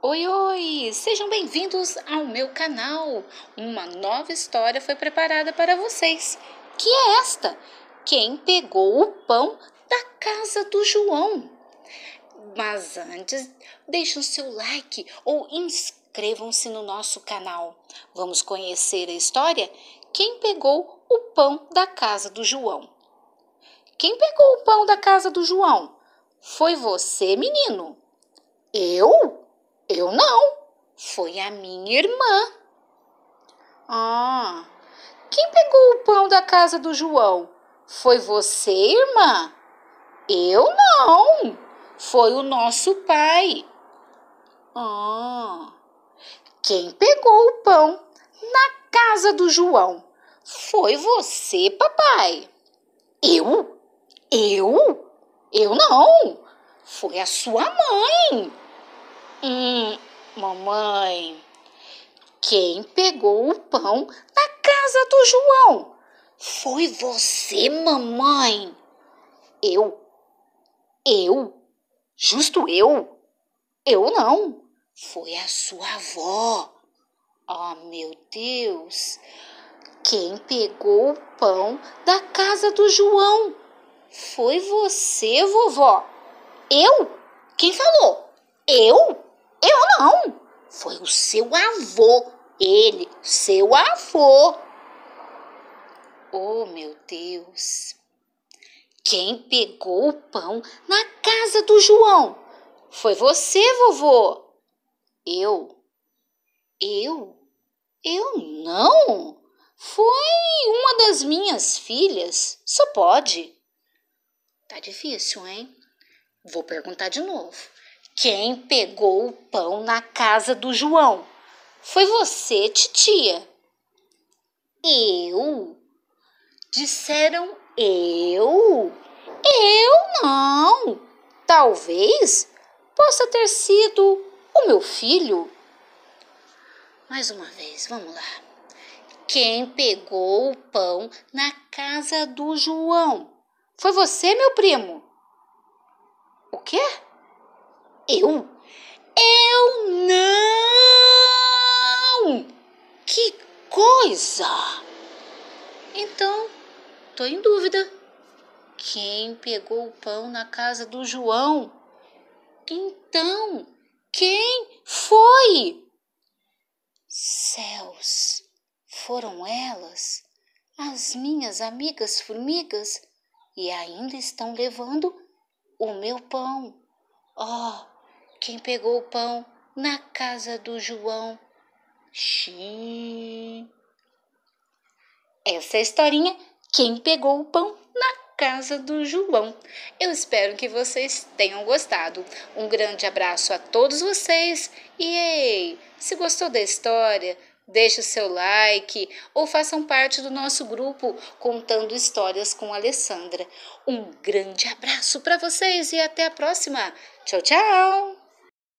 Oi, oi! Sejam bem-vindos ao meu canal! Uma nova história foi preparada para vocês, que é esta: Quem pegou o pão da casa do João. Mas antes, deixem o seu like ou inscrevam-se no nosso canal. Vamos conhecer a história Quem pegou o pão da casa do João. Quem pegou o pão da casa do João? Foi você, menino? Eu? Eu não. Foi a minha irmã. Ah, quem pegou o pão da casa do João? Foi você, irmã? Eu não. Foi o nosso pai. Ah, quem pegou o pão na casa do João? Foi você, papai. Eu? Eu? Eu não. Foi a sua mãe. Hum, mamãe, quem pegou o pão na casa do João? Foi você, mamãe? Eu? Eu? Justo eu? Eu não. Foi a sua avó. Ah, oh, meu Deus! Quem pegou o pão da casa do João? Foi você, vovó. Eu? Quem falou? Eu? Eu não. Foi o seu avô. Ele, seu avô. Oh, meu Deus. Quem pegou o pão na casa do João? Foi você, vovô. Eu? Eu? Eu não. Foi uma das minhas filhas. Só pode. Tá difícil, hein? Vou perguntar de novo. Quem pegou o pão na casa do João? Foi você, titia. Eu? Disseram eu? Eu não! Talvez possa ter sido o meu filho. Mais uma vez, vamos lá. Quem pegou o pão na casa do João? Foi você, meu primo? O quê? Eu? Eu não! Que coisa! Então, tô em dúvida. Quem pegou o pão na casa do João? Então, quem foi? Céus, foram elas, as minhas amigas formigas, e ainda estão levando o meu pão. Oh, quem pegou o pão na casa do João. Xiii. Essa é a historinha Quem pegou o pão na casa do João. Eu espero que vocês tenham gostado. Um grande abraço a todos vocês e ei, se gostou da história, deixe o seu like ou façam parte do nosso grupo contando histórias com Alessandra. Um grande abraço para vocês e até a próxima. Tchau, tchau.